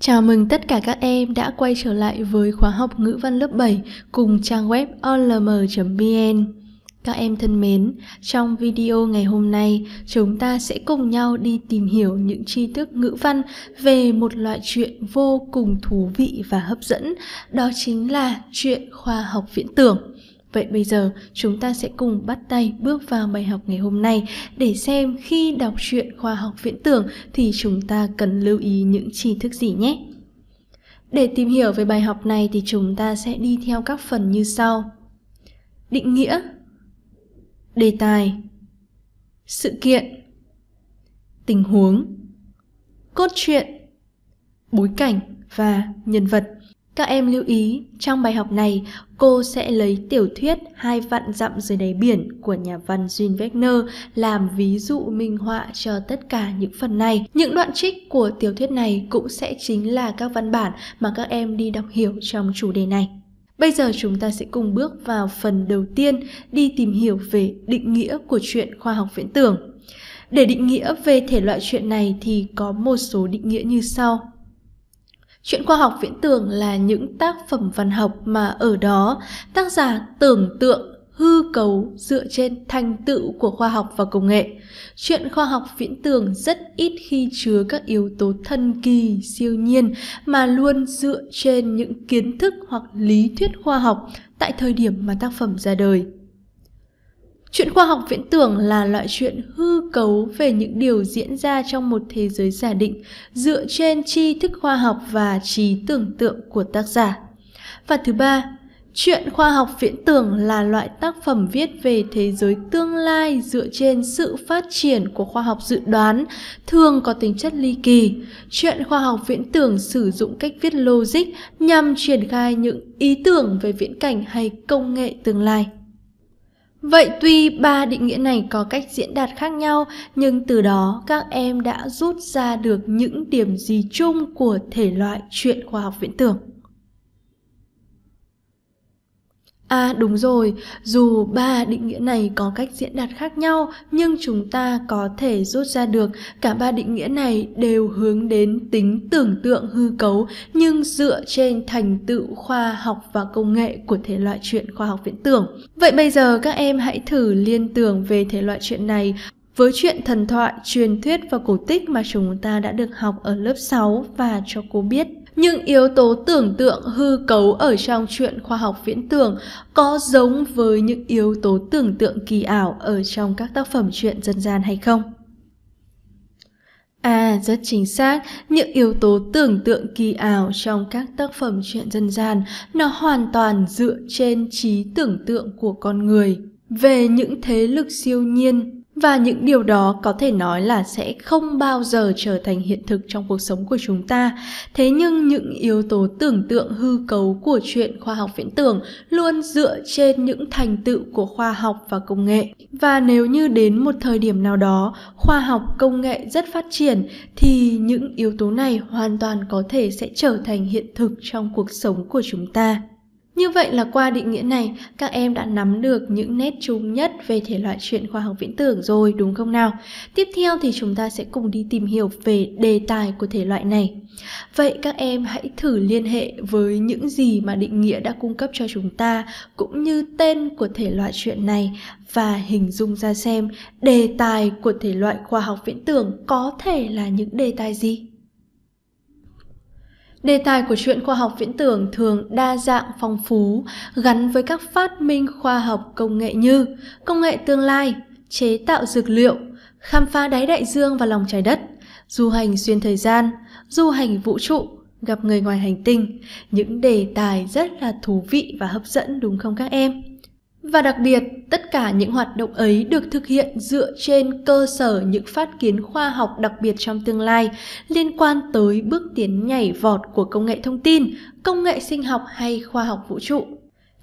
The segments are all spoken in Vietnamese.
Chào mừng tất cả các em đã quay trở lại với khóa học ngữ văn lớp 7 cùng trang web olm.vn. Các em thân mến, trong video ngày hôm nay, chúng ta sẽ cùng nhau đi tìm hiểu những tri thức ngữ văn về một loại chuyện vô cùng thú vị và hấp dẫn, đó chính là chuyện khoa học viễn tưởng. Vậy bây giờ chúng ta sẽ cùng bắt tay bước vào bài học ngày hôm nay để xem khi đọc truyện khoa học viễn tưởng thì chúng ta cần lưu ý những tri thức gì nhé. Để tìm hiểu về bài học này thì chúng ta sẽ đi theo các phần như sau. Định nghĩa Đề tài Sự kiện Tình huống Cốt truyện Bối cảnh và nhân vật các em lưu ý, trong bài học này, cô sẽ lấy tiểu thuyết Hai vạn dặm dưới đáy biển của nhà văn Jean Wagner làm ví dụ minh họa cho tất cả những phần này. Những đoạn trích của tiểu thuyết này cũng sẽ chính là các văn bản mà các em đi đọc hiểu trong chủ đề này. Bây giờ chúng ta sẽ cùng bước vào phần đầu tiên đi tìm hiểu về định nghĩa của chuyện khoa học viễn tưởng. Để định nghĩa về thể loại chuyện này thì có một số định nghĩa như sau. Chuyện khoa học viễn tưởng là những tác phẩm văn học mà ở đó tác giả tưởng tượng hư cấu dựa trên thành tựu của khoa học và công nghệ. Chuyện khoa học viễn tưởng rất ít khi chứa các yếu tố thần kỳ, siêu nhiên mà luôn dựa trên những kiến thức hoặc lý thuyết khoa học tại thời điểm mà tác phẩm ra đời. Chuyện khoa học viễn tưởng là loại chuyện hư cấu về những điều diễn ra trong một thế giới giả định dựa trên tri thức khoa học và trí tưởng tượng của tác giả. Và thứ ba, Chuyện khoa học viễn tưởng là loại tác phẩm viết về thế giới tương lai dựa trên sự phát triển của khoa học dự đoán, thường có tính chất ly kỳ. Chuyện khoa học viễn tưởng sử dụng cách viết logic nhằm triển khai những ý tưởng về viễn cảnh hay công nghệ tương lai. Vậy tuy ba định nghĩa này có cách diễn đạt khác nhau, nhưng từ đó các em đã rút ra được những điểm gì chung của thể loại truyện khoa học viễn tưởng. À đúng rồi, dù ba định nghĩa này có cách diễn đạt khác nhau, nhưng chúng ta có thể rút ra được cả ba định nghĩa này đều hướng đến tính tưởng tượng hư cấu nhưng dựa trên thành tựu khoa học và công nghệ của thể loại truyện khoa học viễn tưởng. Vậy bây giờ các em hãy thử liên tưởng về thể loại truyện này với chuyện thần thoại, truyền thuyết và cổ tích mà chúng ta đã được học ở lớp 6 và cho cô biết nhưng yếu tố tưởng tượng hư cấu ở trong chuyện khoa học viễn tưởng có giống với những yếu tố tưởng tượng kỳ ảo ở trong các tác phẩm truyện dân gian hay không? À, rất chính xác, những yếu tố tưởng tượng kỳ ảo trong các tác phẩm truyện dân gian nó hoàn toàn dựa trên trí tưởng tượng của con người về những thế lực siêu nhiên và những điều đó có thể nói là sẽ không bao giờ trở thành hiện thực trong cuộc sống của chúng ta thế nhưng những yếu tố tưởng tượng hư cấu của chuyện khoa học viễn tưởng luôn dựa trên những thành tựu của khoa học và công nghệ và nếu như đến một thời điểm nào đó khoa học công nghệ rất phát triển thì những yếu tố này hoàn toàn có thể sẽ trở thành hiện thực trong cuộc sống của chúng ta như vậy là qua định nghĩa này, các em đã nắm được những nét chung nhất về thể loại truyện khoa học viễn tưởng rồi đúng không nào? Tiếp theo thì chúng ta sẽ cùng đi tìm hiểu về đề tài của thể loại này. Vậy các em hãy thử liên hệ với những gì mà định nghĩa đã cung cấp cho chúng ta cũng như tên của thể loại truyện này và hình dung ra xem đề tài của thể loại khoa học viễn tưởng có thể là những đề tài gì. Đề tài của truyện khoa học viễn tưởng thường đa dạng phong phú, gắn với các phát minh khoa học công nghệ như công nghệ tương lai, chế tạo dược liệu, khám phá đáy đại dương và lòng trái đất, du hành xuyên thời gian, du hành vũ trụ, gặp người ngoài hành tinh, những đề tài rất là thú vị và hấp dẫn đúng không các em? Và đặc biệt, tất cả những hoạt động ấy được thực hiện dựa trên cơ sở những phát kiến khoa học đặc biệt trong tương lai liên quan tới bước tiến nhảy vọt của công nghệ thông tin, công nghệ sinh học hay khoa học vũ trụ.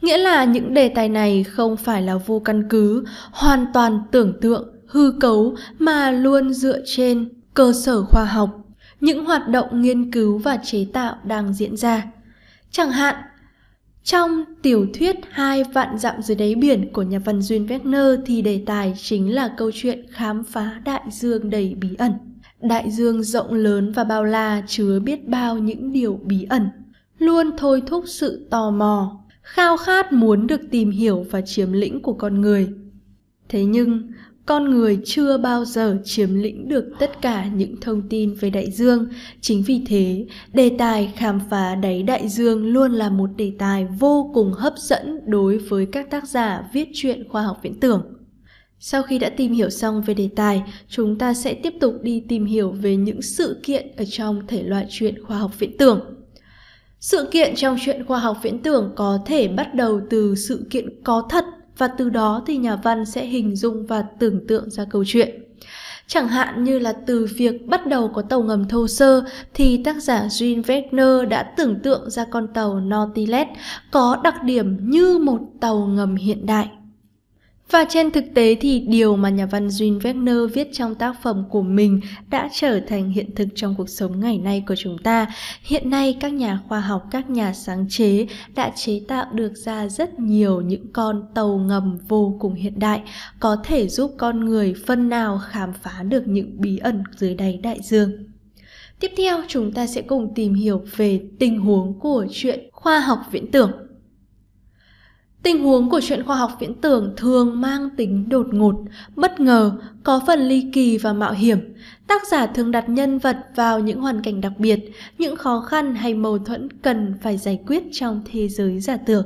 Nghĩa là những đề tài này không phải là vô căn cứ, hoàn toàn tưởng tượng, hư cấu mà luôn dựa trên cơ sở khoa học, những hoạt động nghiên cứu và chế tạo đang diễn ra. Chẳng hạn, trong tiểu thuyết Hai vạn dặm dưới đáy biển của nhà văn Duyên Wagner thì đề tài chính là câu chuyện khám phá đại dương đầy bí ẩn. Đại dương rộng lớn và bao la chứa biết bao những điều bí ẩn, luôn thôi thúc sự tò mò, khao khát muốn được tìm hiểu và chiếm lĩnh của con người. Thế nhưng, con người chưa bao giờ chiếm lĩnh được tất cả những thông tin về đại dương chính vì thế đề tài khám phá đáy đại dương luôn là một đề tài vô cùng hấp dẫn đối với các tác giả viết truyện khoa học viễn tưởng sau khi đã tìm hiểu xong về đề tài chúng ta sẽ tiếp tục đi tìm hiểu về những sự kiện ở trong thể loại truyện khoa học viễn tưởng sự kiện trong truyện khoa học viễn tưởng có thể bắt đầu từ sự kiện có thật và từ đó thì nhà văn sẽ hình dung và tưởng tượng ra câu chuyện. Chẳng hạn như là từ việc bắt đầu có tàu ngầm thô sơ thì tác giả Jean Wagner đã tưởng tượng ra con tàu Nautilus có đặc điểm như một tàu ngầm hiện đại. Và trên thực tế thì điều mà nhà văn Jean Wagner viết trong tác phẩm của mình đã trở thành hiện thực trong cuộc sống ngày nay của chúng ta. Hiện nay các nhà khoa học, các nhà sáng chế đã chế tạo được ra rất nhiều những con tàu ngầm vô cùng hiện đại có thể giúp con người phân nào khám phá được những bí ẩn dưới đáy đại dương. Tiếp theo chúng ta sẽ cùng tìm hiểu về tình huống của chuyện khoa học viễn tưởng. Tình huống của chuyện khoa học viễn tưởng thường mang tính đột ngột, bất ngờ, có phần ly kỳ và mạo hiểm. Tác giả thường đặt nhân vật vào những hoàn cảnh đặc biệt, những khó khăn hay mâu thuẫn cần phải giải quyết trong thế giới giả tưởng.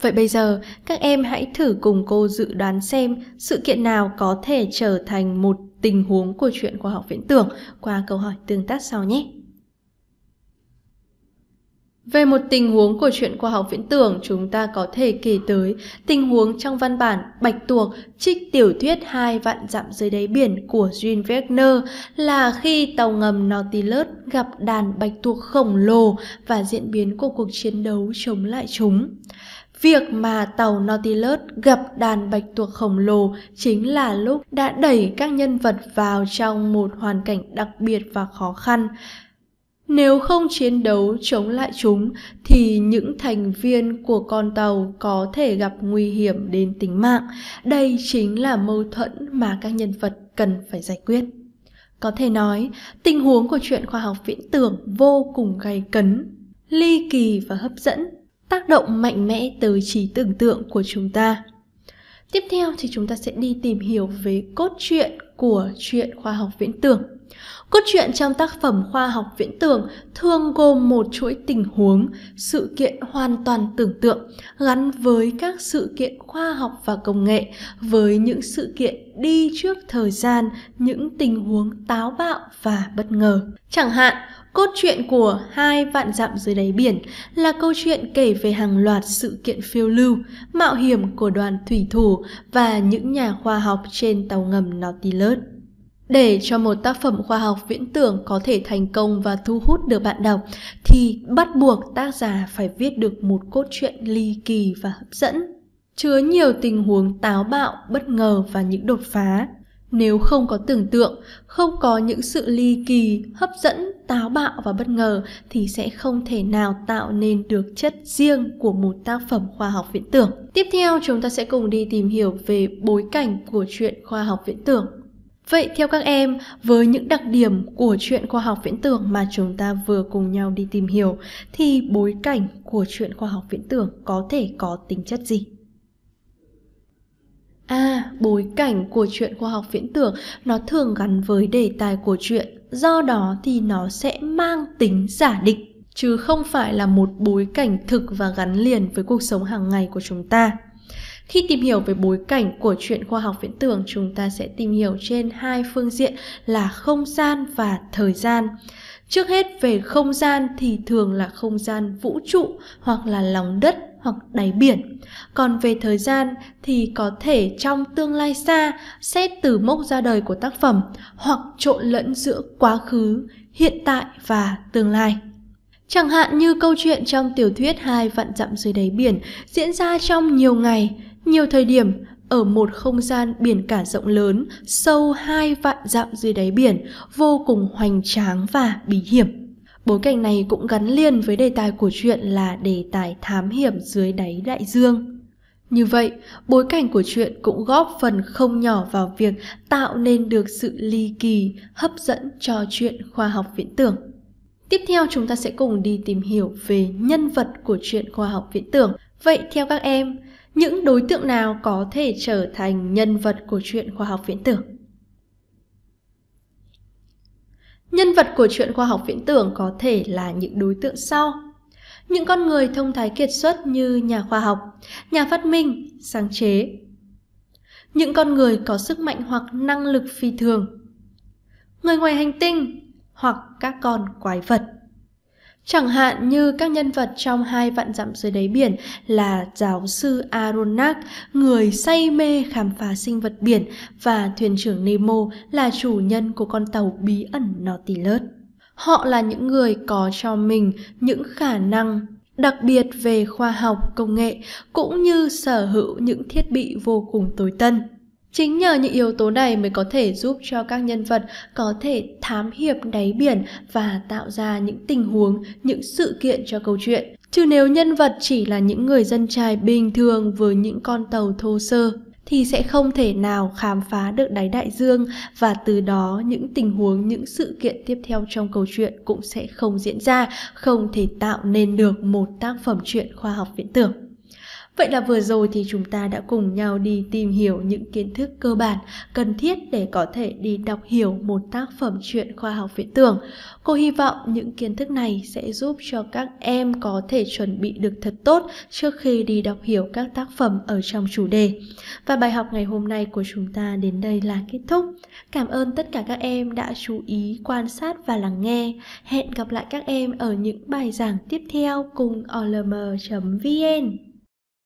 Vậy bây giờ, các em hãy thử cùng cô dự đoán xem sự kiện nào có thể trở thành một tình huống của chuyện khoa học viễn tưởng qua câu hỏi tương tác sau nhé. Về một tình huống của chuyện khoa học viễn tưởng, chúng ta có thể kể tới tình huống trong văn bản Bạch Tuộc trích tiểu thuyết hai vạn dặm dưới đáy biển của Jean Wagner là khi tàu ngầm Nautilus gặp đàn bạch tuộc khổng lồ và diễn biến của cuộc chiến đấu chống lại chúng. Việc mà tàu Nautilus gặp đàn bạch tuộc khổng lồ chính là lúc đã đẩy các nhân vật vào trong một hoàn cảnh đặc biệt và khó khăn nếu không chiến đấu chống lại chúng thì những thành viên của con tàu có thể gặp nguy hiểm đến tính mạng đây chính là mâu thuẫn mà các nhân vật cần phải giải quyết có thể nói tình huống của chuyện khoa học viễn tưởng vô cùng gay cấn ly kỳ và hấp dẫn tác động mạnh mẽ tới trí tưởng tượng của chúng ta tiếp theo thì chúng ta sẽ đi tìm hiểu về cốt truyện của chuyện khoa học viễn tưởng Cốt truyện trong tác phẩm khoa học viễn tưởng thường gồm một chuỗi tình huống, sự kiện hoàn toàn tưởng tượng gắn với các sự kiện khoa học và công nghệ, với những sự kiện đi trước thời gian, những tình huống táo bạo và bất ngờ. Chẳng hạn, Cốt truyện của Hai vạn dặm dưới đáy biển là câu chuyện kể về hàng loạt sự kiện phiêu lưu, mạo hiểm của đoàn thủy thủ và những nhà khoa học trên tàu ngầm Nautilus để cho một tác phẩm khoa học viễn tưởng có thể thành công và thu hút được bạn đọc thì bắt buộc tác giả phải viết được một cốt truyện ly kỳ và hấp dẫn chứa nhiều tình huống táo bạo bất ngờ và những đột phá nếu không có tưởng tượng không có những sự ly kỳ hấp dẫn táo bạo và bất ngờ thì sẽ không thể nào tạo nên được chất riêng của một tác phẩm khoa học viễn tưởng tiếp theo chúng ta sẽ cùng đi tìm hiểu về bối cảnh của chuyện khoa học viễn tưởng Vậy theo các em, với những đặc điểm của chuyện khoa học viễn tưởng mà chúng ta vừa cùng nhau đi tìm hiểu thì bối cảnh của chuyện khoa học viễn tưởng có thể có tính chất gì? À, bối cảnh của chuyện khoa học viễn tưởng nó thường gắn với đề tài của chuyện, do đó thì nó sẽ mang tính giả định chứ không phải là một bối cảnh thực và gắn liền với cuộc sống hàng ngày của chúng ta khi tìm hiểu về bối cảnh của chuyện khoa học viễn tưởng, chúng ta sẽ tìm hiểu trên hai phương diện là không gian và thời gian. Trước hết về không gian thì thường là không gian vũ trụ hoặc là lòng đất hoặc đáy biển. Còn về thời gian thì có thể trong tương lai xa xét từ mốc ra đời của tác phẩm hoặc trộn lẫn giữa quá khứ, hiện tại và tương lai. Chẳng hạn như câu chuyện trong tiểu thuyết hai vạn dặm dưới đáy biển diễn ra trong nhiều ngày nhiều thời điểm, ở một không gian biển cả rộng lớn, sâu hai vạn dặm dưới đáy biển, vô cùng hoành tráng và bí hiểm. Bối cảnh này cũng gắn liền với đề tài của chuyện là đề tài thám hiểm dưới đáy đại dương. Như vậy, bối cảnh của chuyện cũng góp phần không nhỏ vào việc tạo nên được sự ly kỳ, hấp dẫn cho chuyện khoa học viễn tưởng. Tiếp theo chúng ta sẽ cùng đi tìm hiểu về nhân vật của chuyện khoa học viễn tưởng. Vậy theo các em, những đối tượng nào có thể trở thành nhân vật của truyện khoa học viễn tưởng. Nhân vật của truyện khoa học viễn tưởng có thể là những đối tượng sau. Những con người thông thái kiệt xuất như nhà khoa học, nhà phát minh, sáng chế. Những con người có sức mạnh hoặc năng lực phi thường. Người ngoài hành tinh hoặc các con quái vật. Chẳng hạn như các nhân vật trong hai vạn dặm dưới đáy biển là giáo sư Aronnax, người say mê khám phá sinh vật biển và thuyền trưởng Nemo là chủ nhân của con tàu bí ẩn Nautilus. Họ là những người có cho mình những khả năng đặc biệt về khoa học công nghệ cũng như sở hữu những thiết bị vô cùng tối tân Chính nhờ những yếu tố này mới có thể giúp cho các nhân vật có thể thám hiệp đáy biển và tạo ra những tình huống, những sự kiện cho câu chuyện. Chứ nếu nhân vật chỉ là những người dân trai bình thường với những con tàu thô sơ thì sẽ không thể nào khám phá được đáy đại dương và từ đó những tình huống, những sự kiện tiếp theo trong câu chuyện cũng sẽ không diễn ra, không thể tạo nên được một tác phẩm truyện khoa học viễn tưởng. Vậy là vừa rồi thì chúng ta đã cùng nhau đi tìm hiểu những kiến thức cơ bản cần thiết để có thể đi đọc hiểu một tác phẩm truyện khoa học viễn tưởng. Cô hy vọng những kiến thức này sẽ giúp cho các em có thể chuẩn bị được thật tốt trước khi đi đọc hiểu các tác phẩm ở trong chủ đề. Và bài học ngày hôm nay của chúng ta đến đây là kết thúc. Cảm ơn tất cả các em đã chú ý quan sát và lắng nghe. Hẹn gặp lại các em ở những bài giảng tiếp theo cùng olm.vn.